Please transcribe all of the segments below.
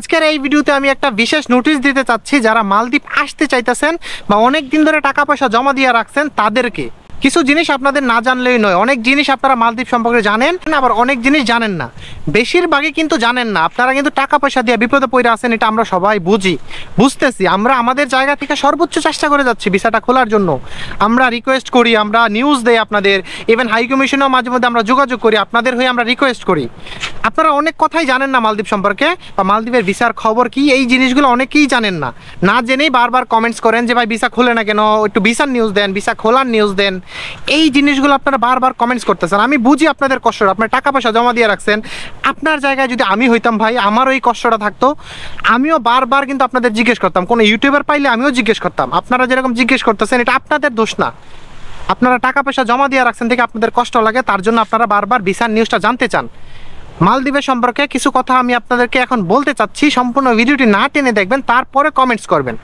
আজকের এই ভিডিওতে আমি একটা বিশেষ নোটিশ দিতে চাচ্ছি যারা মালদ্বীপ আসতে চাইতেছেন বা অনেক দিন ধরে টাকা পয়সা জমা দিয়ে রাখছেন তাদেরকে কিছু জিনিস আপনাদের না জানলেই নয় অনেক জিনিস আপনারা মালদ্বীপ সম্পর্কে জানেন আবার অনেক জিনিস জানেন না বেশিরভাগই কিন্তু জানেন না আপনারা কিন্তু টাকা পয়সা দিয়ে বিপদে পড়ে আসেন এটা আমরা সবাই বুঝি বুঝতেছি আমরা আমাদের জায়গা থেকে সর্বোচ্চ চেষ্টা করে যাচ্ছি ভিসাটা খোলার জন্য আমরা রিকোয়েস্ট করি আমরা নিউজ দেই আপনাদের ইভেন হাই কমিশনেও মাঝে মধ্যে আমরা যোগাযোগ করি আপনাদের হয়ে আমরা রিকোয়েস্ট করি আপনারা অনেক কথাই জানেন না মালদ্বীপ সম্পর্কে বা মালদ্বীপের ভিসার খবর কি এই জিনিসগুলো অনেকেই জানেন না না জেনেই বারবার কমেন্টস করেন যে ভাই ভিসা খোলে না কেন একটু ভিসার নিউজ দেন ভিসা খোলার নিউজ দেন এই জিনিসগুলো আপনারা বারবার কমেন্টস করতেছেন আমি বুঝি আপনাদের কষ্ট আপনারা টাকা পয়সা জমা দিয়ে রাখছেন আপনার জায়গায় যদি আমি হইতাম ভাই আমার ওই কষ্টটা থাকতো আমিও বারবার কিন্তু আপনাদের জিজ্ঞেস করতাম কোনো ইউটিউবার পাইলে আমিও জিজ্ঞেস করতাম আপনারা যেরকম জিজ্ঞেস করতেছেন এটা আপনাদের দোষ না আপনারা টাকা পয়সা জমা দিয়ে রাখছেন থেকে আপনাদের কষ্ট লাগে তার জন্য আপনারা বারবার ভিসার নিউজটা জানতে চান মালদ্বীপের সম্পর্কে কিছু কথা আমি আপনাদেরকে এখন বলতে চাচ্ছি সম্পূর্ণ ভিডিওটি না টেনে দেখবেন তারপরে কমেন্টস করবেন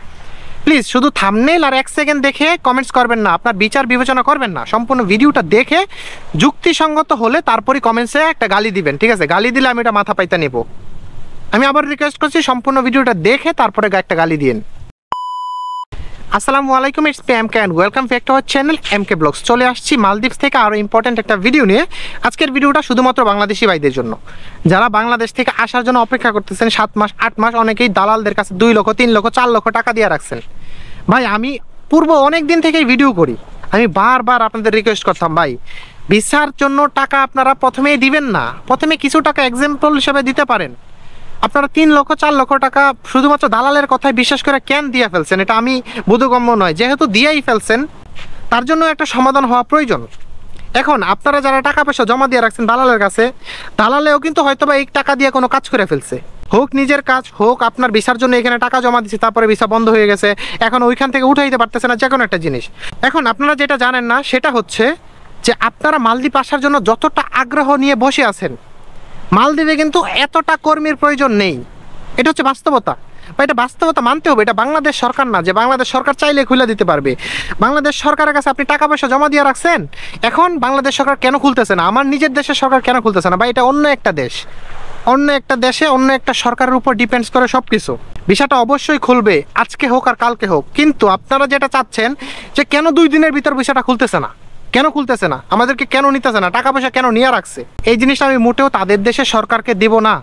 প্লিজ শুধু থামনেল আর এক সেকেন্ড দেখে কমেন্টস করবেন না আপনার বিচার বিবেচনা করবেন না সম্পূর্ণ ভিডিওটা দেখে যুক্তিসঙ্গত হলে তারপরই কমেন্টসে একটা গালি দিবেন ঠিক আছে গালি দিলে আমি এটা মাথা পাইতে নেব আমি আবার রিকোয়েস্ট করছি সম্পূর্ণ ভিডিওটা দেখে তারপরে একটা গালি দিন আসসালামু আলাইকুম it's P M K and welcome back to our channel M K blogs চলে আসছি মালদ্বীপস থেকে আরও ইম্পর্ট্যান্ট একটা ভিডিও নিয়ে আজকের ভিডিওটা শুধুমাত্র বাংলাদেশি ভাইদের জন্য যারা বাংলাদেশ থেকে আসার জন্য অপেক্ষা করতেছেন সাত মাস আট মাস অনেকেই দালালদের কাছে দুই লক্ষ তিন লক্ষ চার লক্ষ টাকা দিয়ে রাখছেন ভাই আমি পূর্ব অনেক দিন থেকেই ভিডিও করি আমি বারবার আপনাদের রিকোয়েস্ট করতাম ভাই ভিসার জন্য টাকা আপনারা প্রথমেই দিবেন না প্রথমে কিছু টাকা এক্সাম্পল হিসেবে দিতে পারেন আপনারা তিন লক্ষ চার লক্ষ টাকা শুধুমাত্র দালালের কথায় বিশ্বাস করে কেন দিয়ে ফেলছেন এটা আমি বোধগম্য নয় যেহেতু দিয়েই ফেলছেন তার জন্য একটা সমাধান হওয়া প্রয়োজন এখন আপনারা যারা টাকা পয়সা জমা দিয়ে রাখছেন দালালের কাছে দালালেও কিন্তু হয়তো বা এই টাকা দিয়ে কোনো কাজ করে ফেলছে হোক নিজের কাজ হোক আপনার ভিসার জন্য এখানে টাকা জমা দিচ্ছে তারপরে ভিসা বন্ধ হয়ে গেছে এখন ওইখান থেকে উঠে দিতে পারতেছে না যে কোনো একটা জিনিস এখন আপনারা যেটা জানেন না সেটা হচ্ছে যে আপনারা মালদ্বীপ আসার জন্য যতটা আগ্রহ নিয়ে বসে আছেন মালদ্বীপে কিন্তু এতটা কর্মীর প্রয়োজন নেই এটা হচ্ছে বাস্তবতা বা এটা বাস্তবতা মানতে হবে এটা বাংলাদেশ সরকার না যে বাংলাদেশ সরকার চাইলে খুলে দিতে পারবে বাংলাদেশ সরকারের কাছে আপনি টাকা পয়সা জমা দিয়ে রাখছেন এখন বাংলাদেশ সরকার কেন খুলতেছে না আমার নিজের দেশের সরকার কেন খুলতেছে না বা এটা অন্য একটা দেশ অন্য একটা দেশে অন্য একটা সরকারের উপর ডিপেন্ডস করে সব কিছু ভিসাটা অবশ্যই খুলবে আজকে হোক আর কালকে হোক কিন্তু আপনারা যেটা চাচ্ছেন যে কেন দুই দিনের ভিতর ভিসাটা খুলতেছে না কেন খুলতেছে না আমাদেরকে কেন নিতেছে না টাকা পয়সা কেন নিয়ে রাখছে এই জিনিসটা আমি মোটেও তাদের দেশে সরকারকে দেব না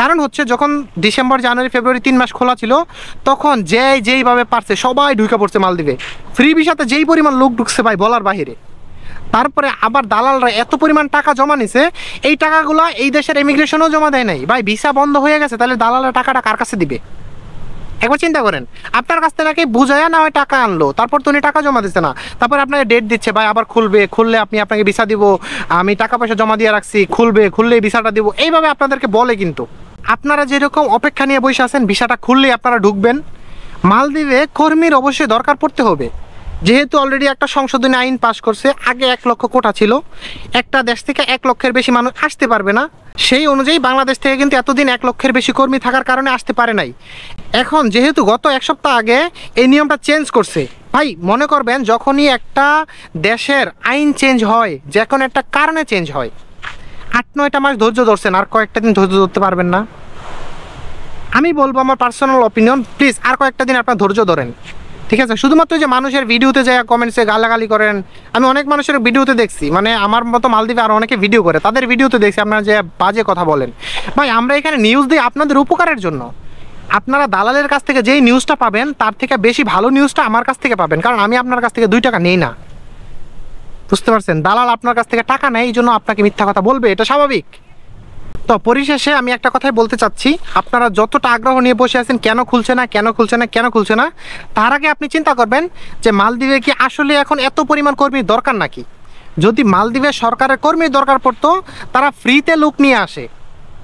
কারণ হচ্ছে যখন ডিসেম্বর জানুয়ারি ফেব্রুয়ারি তিন মাস খোলা ছিল তখন যে যেইভাবে পারছে সবাই ঢুকে পড়ছে মালদ্বীপে ফ্রি ভিসাতে যেই পরিমাণ লোক ঢুকছে ভাই বলার বাহিরে তারপরে আবার দালালরা এত পরিমাণ টাকা জমা নিছে এই টাকাগুলো এই দেশের ইমিগ্রেশনও জমা দেয় নাই ভাই ভিসা বন্ধ হয়ে গেছে তাহলে দালালরা টাকাটা কার কাছে দিবে একবার চিন্তা করেন আপনার কাছ থেকে নাকি বুঝায় না হয় টাকা আনলো তারপর তো উনি টাকা জমা দিচ্ছে না তারপর আপনাকে ডেট দিচ্ছে ভাই আবার খুলবে খুললে আপনি আপনাকে ভিসা দিব আমি টাকা পয়সা জমা দিয়ে রাখছি খুলবে খুললে ভিসাটা দিব এইভাবে আপনাদেরকে বলে কিন্তু আপনারা যেরকম অপেক্ষা নিয়ে বসে আছেন ভিসাটা খুললে আপনারা ঢুকবেন মালদ্বীপে কর্মীর অবশ্যই দরকার পড়তে হবে যেহেতু অলরেডি একটা সংশোধনী আইন পাশ করছে আগে এক লক্ষ কোটা ছিল একটা দেশ থেকে এক লক্ষের বেশি মানুষ আসতে পারবে না সেই অনুযায়ী বাংলাদেশ থেকে কিন্তু এতদিন এক লক্ষের বেশি কর্মী থাকার কারণে আসতে পারে নাই এখন যেহেতু গত এক সপ্তাহ আগে এই নিয়মটা চেঞ্জ করছে ভাই মনে করবেন যখনই একটা দেশের আইন চেঞ্জ হয় যে কোনো একটা কারণে চেঞ্জ হয় আট নয়টা মাস ধৈর্য ধরছেন আর কয়েকটা দিন ধৈর্য ধরতে পারবেন না আমি বলবো আমার পার্সোনাল অপিনিয়ন প্লিজ আর কয়েকটা দিন আপনার ধৈর্য ধরেন ঠিক আছে শুধুমাত্র যে মানুষের ভিডিওতে যায় কমেন্টসে গালাগালি করেন আমি অনেক মানুষের ভিডিওতে দেখছি মানে আমার মতো মালদ্বীপে আর অনেকে ভিডিও করে তাদের ভিডিওতে দেখছি আপনারা যে বাজে কথা বলেন ভাই আমরা এখানে নিউজ দিই আপনাদের উপকারের জন্য আপনারা দালালের কাছ থেকে যেই নিউজটা পাবেন তার থেকে বেশি ভালো নিউজটা আমার কাছ থেকে পাবেন কারণ আমি আপনার কাছ থেকে দুই টাকা নেই না বুঝতে পারছেন দালাল আপনার কাছ থেকে টাকা নেয় এই জন্য আপনাকে মিথ্যা কথা বলবে এটা স্বাভাবিক তো পরিশেষে আমি একটা কথাই বলতে চাচ্ছি আপনারা যতটা আগ্রহ নিয়ে বসে আছেন কেন খুলছে না কেন খুলছে না কেন খুলছে না তার আগে আপনি চিন্তা করবেন যে মালদ্বীপে কি আসলে এখন এত পরিমাণ কর্মীর দরকার নাকি যদি মালদ্বীপের সরকারের কর্মীর দরকার পড়তো তারা ফ্রিতে লোক নিয়ে আসে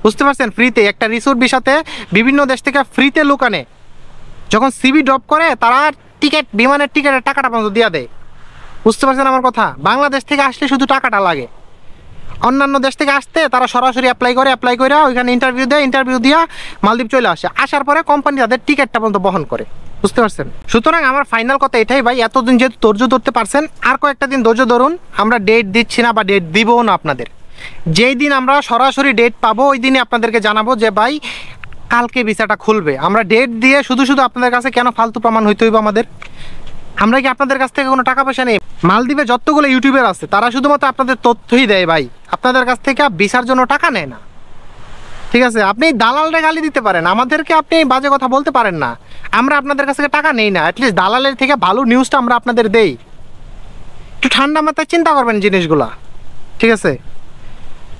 বুঝতে পারছেন ফ্রিতে একটা রিসোর্ট বিষাতে বিভিন্ন দেশ থেকে ফ্রিতে লোক আনে যখন সিবি ড্রপ করে তারা টিকিট বিমানের টিকিটের টাকাটা পর্যন্ত দিয়ে দেয় বুঝতে পারছেন আমার কথা বাংলাদেশ থেকে আসলে শুধু টাকাটা লাগে অন্যান্য দেশ থেকে আসতে তারা সরাসরি অ্যাপ্লাই করে অ্যাপ্লাই করে ওইখানে ইন্টারভিউ দেয় ইন্টারভিউ দিয়ে মালদ্বীপ চলে আসে আসার পরে কোম্পানি তাদের টিকিটটা পর্যন্ত বহন করে বুঝতে পারছেন সুতরাং আমার ফাইনাল কথা এটাই ভাই এতদিন যেহেতু ধৈর্য ধরতে পারছেন আর কয়েকটা দিন ধৈর্য ধরুন আমরা ডেট দিচ্ছি না বা ডেট দিবও না আপনাদের যেই দিন আমরা সরাসরি ডেট পাবো ওই দিনই আপনাদেরকে জানাবো যে ভাই কালকে ভিসাটা খুলবে আমরা ডেট দিয়ে শুধু শুধু আপনাদের কাছে কেন ফালতু প্রমাণ হইতে হইব আমাদের আমরা কি আপনাদের কাছ থেকে কোনো টাকা পয়সা নেই মালদ্বীপে যতগুলো ইউটিউবার আছে তারা শুধুমাত্র আপনাদের তথ্যই দেয় ভাই আপনাদের কাছ থেকে বিচার জন্য টাকা নেয় না ঠিক আছে আপনি দালালরা গালি দিতে পারেন আমাদেরকে আপনি বাজে কথা বলতে পারেন না আমরা আপনাদের কাছ থেকে টাকা নেই না অ্যাটলিস্ট দালালের থেকে ভালো নিউজটা আমরা আপনাদের দেই একটু ঠান্ডা মাথায় চিন্তা করবেন জিনিসগুলা ঠিক আছে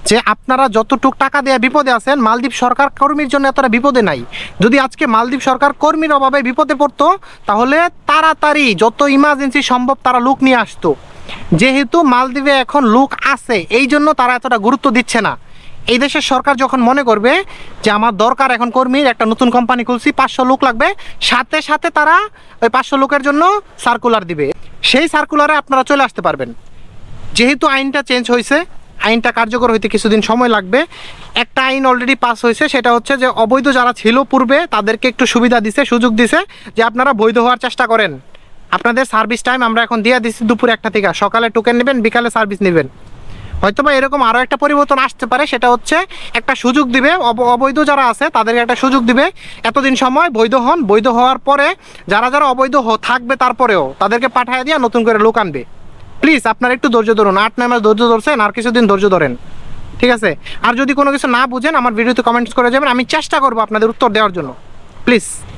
যে আপনারা যতটুক টাকা দেওয়া বিপদে আছেন মালদ্বীপ সরকার কর্মীর জন্য এতটা বিপদে নাই যদি আজকে মালদ্বীপ সরকার কর্মীর অভাবে বিপদে পড়তো তাহলে তাড়াতাড়ি যত ইমার্জেন্সি সম্ভব তারা লোক নিয়ে আসতো যেহেতু মালদ্বীপে এখন লোক আছে এই জন্য তারা এতটা গুরুত্ব দিচ্ছে না এই দেশের সরকার যখন মনে করবে যে আমার দরকার এখন কর্মীর একটা নতুন কোম্পানি খুলছি পাঁচশো লোক লাগবে সাথে সাথে তারা ওই পাঁচশো লোকের জন্য সার্কুলার দিবে সেই সার্কুলারে আপনারা চলে আসতে পারবেন যেহেতু আইনটা চেঞ্জ হয়েছে আইনটা কার্যকর হইতে কিছুদিন সময় লাগবে একটা আইন অলরেডি পাস হয়েছে সেটা হচ্ছে যে অবৈধ যারা ছিল পূর্বে তাদেরকে একটু সুবিধা দিছে সুযোগ দিছে যে আপনারা বৈধ হওয়ার চেষ্টা করেন আপনাদের সার্ভিস টাইম আমরা এখন দিয়ে দিচ্ছি দুপুর একটা থেকে সকালে টোকেন নেবেন বিকালে সার্ভিস নেবেন হয়তো বা এরকম আরও একটা পরিবর্তন আসতে পারে সেটা হচ্ছে একটা সুযোগ দিবে অবৈধ যারা আছে তাদেরকে একটা সুযোগ দিবে এতদিন সময় বৈধ হন বৈধ হওয়ার পরে যারা যারা অবৈধ থাকবে তারপরেও তাদেরকে পাঠায় দিয়ে নতুন করে লোক আনবে প্লিজ আপনার একটু ধৈর্য ধরুন আট নয় মাস ধৈর্য ধরছেন আর কিছুদিন ধৈর্য ধরেন ঠিক আছে আর যদি কোনো কিছু না বুঝেন আমার ভিডিওতে কমেন্টস করে যাবেন আমি চেষ্টা করবো আপনাদের উত্তর দেওয়ার জন্য প্লিজ